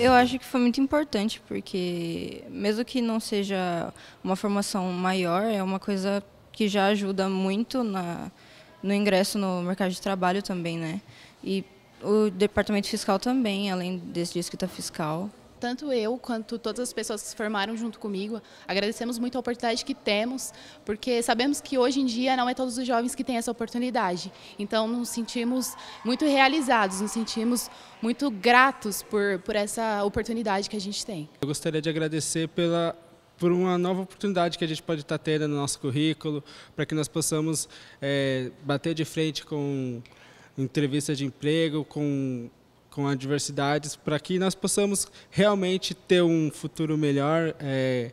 Eu acho que foi muito importante, porque mesmo que não seja uma formação maior, é uma coisa que já ajuda muito na, no ingresso no mercado de trabalho também, né? E o departamento fiscal também, além desse de escrita fiscal tanto eu quanto todas as pessoas que se formaram junto comigo, agradecemos muito a oportunidade que temos, porque sabemos que hoje em dia não é todos os jovens que têm essa oportunidade. Então, nos sentimos muito realizados, nos sentimos muito gratos por, por essa oportunidade que a gente tem. Eu gostaria de agradecer pela por uma nova oportunidade que a gente pode estar tendo no nosso currículo, para que nós possamos é, bater de frente com entrevistas de emprego, com com adversidades, para que nós possamos realmente ter um futuro melhor. É,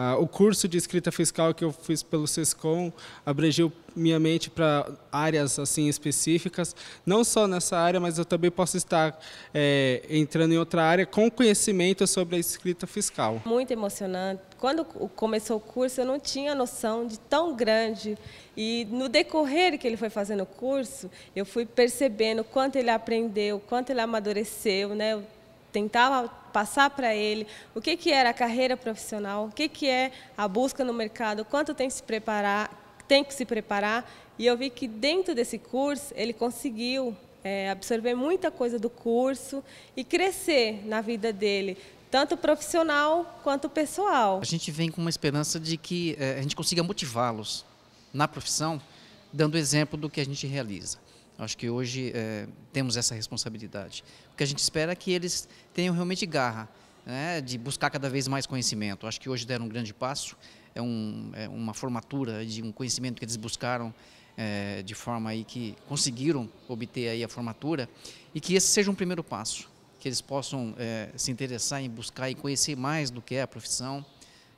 ah, o curso de escrita fiscal que eu fiz pelo SESCOM abrangiu minha mente para áreas assim específicas, não só nessa área, mas eu também posso estar é, entrando em outra área com conhecimento sobre a escrita fiscal. Muito emocionante. Quando começou o curso, eu não tinha noção de tão grande e no decorrer que ele foi fazendo o curso, eu fui percebendo quanto ele aprendeu, quanto ele amadureceu, né? Eu tentava passar para ele o que, que era a carreira profissional, o que, que é a busca no mercado, quanto tem que se preparar, tem que se preparar. E eu vi que dentro desse curso ele conseguiu é, absorver muita coisa do curso e crescer na vida dele, tanto profissional quanto pessoal. A gente vem com uma esperança de que é, a gente consiga motivá-los na profissão, dando exemplo do que a gente realiza. Acho que hoje é, temos essa responsabilidade. O que a gente espera é que eles tenham realmente garra né, de buscar cada vez mais conhecimento. Acho que hoje deram um grande passo, é, um, é uma formatura de um conhecimento que eles buscaram é, de forma aí que conseguiram obter aí a formatura e que esse seja um primeiro passo, que eles possam eh, se interessar em buscar e conhecer mais do que é a profissão,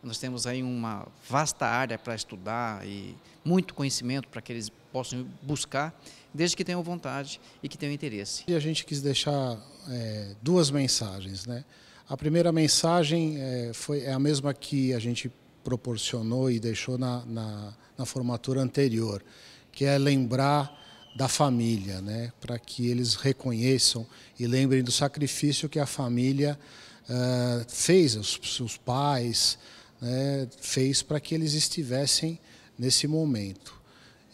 nós temos aí uma vasta área para estudar e muito conhecimento para que eles possam buscar, desde que tenham vontade e que tenham interesse. E a gente quis deixar é, duas mensagens. Né? A primeira mensagem é, foi, é a mesma que a gente proporcionou e deixou na, na, na formatura anterior, que é lembrar da família, né? para que eles reconheçam e lembrem do sacrifício que a família uh, fez, os seus pais, né, fez para que eles estivessem nesse momento.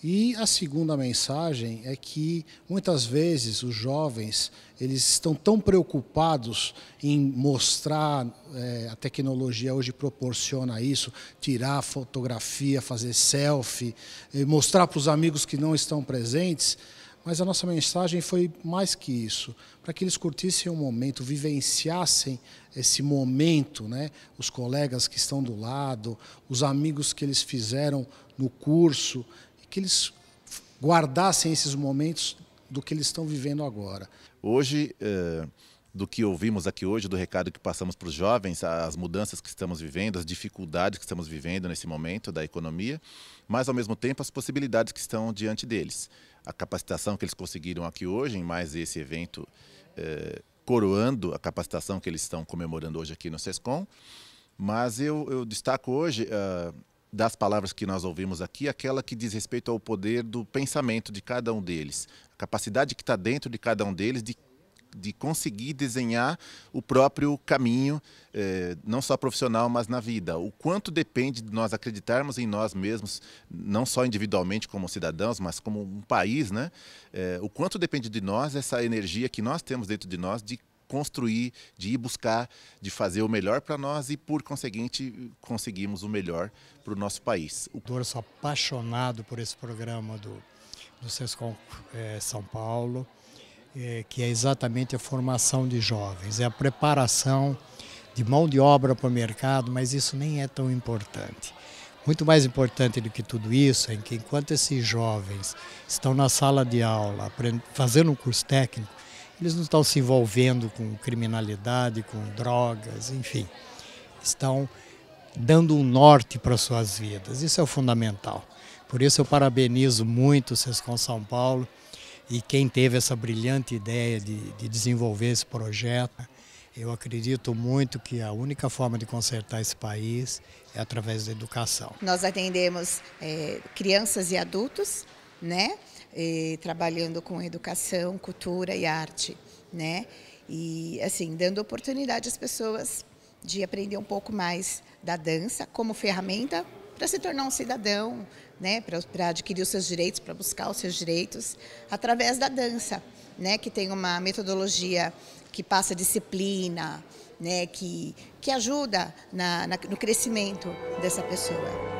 E a segunda mensagem é que muitas vezes os jovens eles estão tão preocupados em mostrar é, a tecnologia hoje proporciona isso, tirar fotografia, fazer selfie, mostrar para os amigos que não estão presentes mas a nossa mensagem foi mais que isso, para que eles curtissem o momento, vivenciassem esse momento, né? Os colegas que estão do lado, os amigos que eles fizeram no curso, que eles guardassem esses momentos do que eles estão vivendo agora. Hoje, é do que ouvimos aqui hoje, do recado que passamos para os jovens, as mudanças que estamos vivendo, as dificuldades que estamos vivendo nesse momento da economia, mas ao mesmo tempo as possibilidades que estão diante deles a capacitação que eles conseguiram aqui hoje, em mais esse evento eh, coroando a capacitação que eles estão comemorando hoje aqui no SESCOM. Mas eu, eu destaco hoje, ah, das palavras que nós ouvimos aqui, aquela que diz respeito ao poder do pensamento de cada um deles, a capacidade que está dentro de cada um deles de de conseguir desenhar o próprio caminho, eh, não só profissional, mas na vida. O quanto depende de nós acreditarmos em nós mesmos, não só individualmente como cidadãos, mas como um país, né? Eh, o quanto depende de nós essa energia que nós temos dentro de nós de construir, de ir buscar, de fazer o melhor para nós e, por conseguinte, conseguimos o melhor para o nosso país. O sou apaixonado por esse programa do, do Sescom é, eh, São Paulo. É, que é exatamente a formação de jovens, é a preparação de mão de obra para o mercado, mas isso nem é tão importante. Muito mais importante do que tudo isso é que enquanto esses jovens estão na sala de aula, fazendo um curso técnico, eles não estão se envolvendo com criminalidade, com drogas, enfim. Estão dando um norte para suas vidas. Isso é o fundamental. Por isso eu parabenizo muito vocês com São Paulo. E quem teve essa brilhante ideia de, de desenvolver esse projeto, eu acredito muito que a única forma de consertar esse país é através da educação. Nós atendemos é, crianças e adultos, né? E, trabalhando com educação, cultura e arte, né? E assim, dando oportunidade às pessoas de aprender um pouco mais da dança como ferramenta para se tornar um cidadão né, para adquirir os seus direitos, para buscar os seus direitos, através da dança, né, que tem uma metodologia que passa disciplina, né, que, que ajuda na, na, no crescimento dessa pessoa.